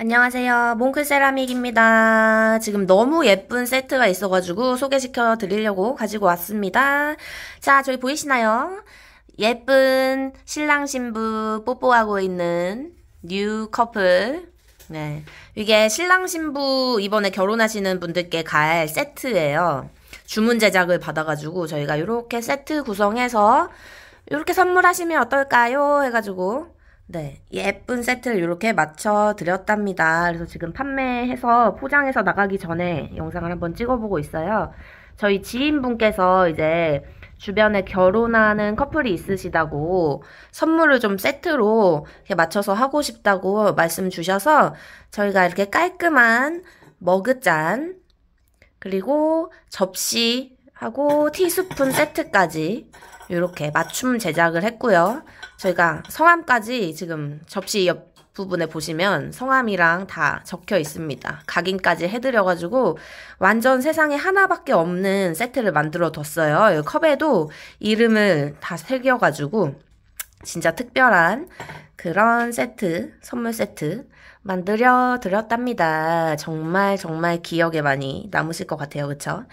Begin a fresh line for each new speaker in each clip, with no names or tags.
안녕하세요. 몽클세라믹입니다. 지금 너무 예쁜 세트가 있어가지고 소개시켜 드리려고 가지고 왔습니다. 자, 저희 보이시나요? 예쁜 신랑 신부 뽀뽀하고 있는 뉴 커플. 네. 이게 신랑 신부 이번에 결혼하시는 분들께 갈 세트예요. 주문 제작을 받아가지고 저희가 이렇게 세트 구성해서 이렇게 선물하시면 어떨까요? 해가지고 네, 예쁜 세트를 이렇게 맞춰 드렸답니다. 그래서 지금 판매해서 포장해서 나가기 전에 영상을 한번 찍어보고 있어요. 저희 지인분께서 이제 주변에 결혼하는 커플이 있으시다고 선물을 좀 세트로 맞춰서 하고 싶다고 말씀 주셔서 저희가 이렇게 깔끔한 머그잔 그리고 접시하고 티스푼 세트까지 이렇게 맞춤 제작을 했고요. 저희가 성함까지 지금 접시 옆 부분에 보시면 성함이랑 다 적혀 있습니다. 각인까지 해드려가지고 완전 세상에 하나밖에 없는 세트를 만들어 뒀어요. 컵에도 이름을 다 새겨가지고 진짜 특별한 그런 세트, 선물 세트 만들어 드렸답니다. 정말 정말 기억에 많이 남으실 것 같아요. 그쵸?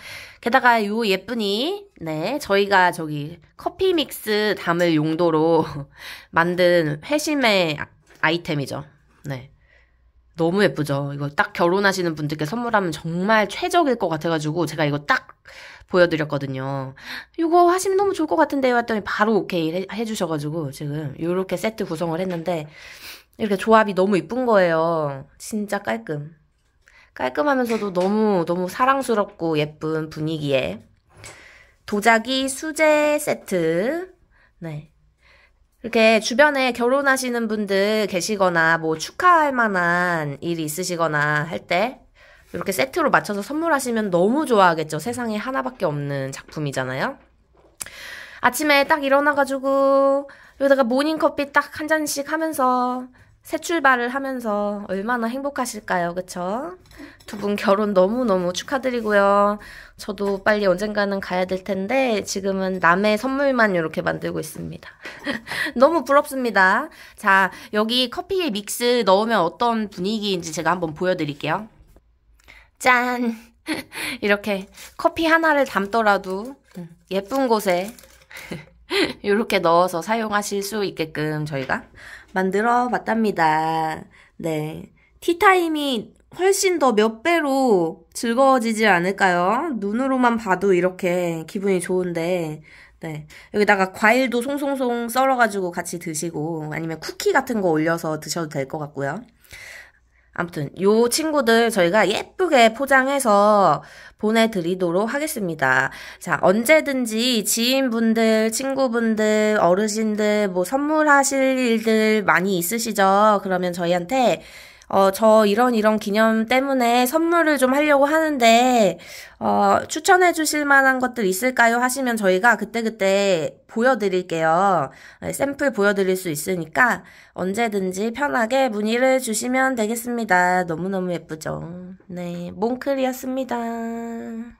게다가 요 예쁜이, 네, 저희가 저기 커피 믹스 담을 용도로 만든 회심의 아이템이죠. 네. 너무 예쁘죠. 이거 딱 결혼하시는 분들께 선물하면 정말 최적일 것 같아가지고 제가 이거 딱 보여드렸거든요. 이거 하시면 너무 좋을 것 같은데요 했더니 바로 오케이 해, 해주셔가지고 지금 이렇게 세트 구성을 했는데 이렇게 조합이 너무 이쁜 거예요. 진짜 깔끔. 깔끔하면서도 너무 너무 사랑스럽고 예쁜 분위기에 도자기 수제 세트 네 이렇게 주변에 결혼하시는 분들 계시거나 뭐 축하할 만한 일이 있으시거나 할 때 이렇게 세트로 맞춰서 선물하시면 너무 좋아하겠죠. 세상에 하나밖에 없는 작품이잖아요. 아침에 딱 일어나가지고 여기다가 모닝커피 딱 한 잔씩 하면서 새 출발을 하면서 얼마나 행복하실까요? 그쵸? 두 분 결혼 너무너무 축하드리고요. 저도 빨리 언젠가는 가야 될 텐데 지금은 남의 선물만 이렇게 만들고 있습니다. 너무 부럽습니다. 자, 여기 커피에 믹스 넣으면 어떤 분위기인지 제가 한번 보여드릴게요. 짠! 이렇게 커피 하나를 담더라도 음, 예쁜 곳에 이렇게 넣어서 사용하실 수 있게끔 저희가 만들어 봤답니다. 네. 티타임이 훨씬 더 몇 배로 즐거워지지 않을까요? 눈으로만 봐도 이렇게 기분이 좋은데, 네. 여기다가 과일도 송송송 썰어가지고 같이 드시고, 아니면 쿠키 같은 거 올려서 드셔도 될 것 같고요. 아무튼 요 친구들 저희가 예쁘게 포장해서 보내드리도록 하겠습니다. 자 언제든지 지인분들, 친구분들, 어르신들 뭐 선물하실 일들 많이 있으시죠? 그러면 저희한테 어, 저 이런 이런 기념 때문에 선물을 좀 하려고 하는데, 어, 추천해 주실 만한 것들 있을까요? 하시면 저희가 그때그때 보여드릴게요. 네, 샘플 보여드릴 수 있으니까 언제든지 편하게 문의를 주시면 되겠습니다. 너무너무 예쁘죠? 네, 몽클이었습니다.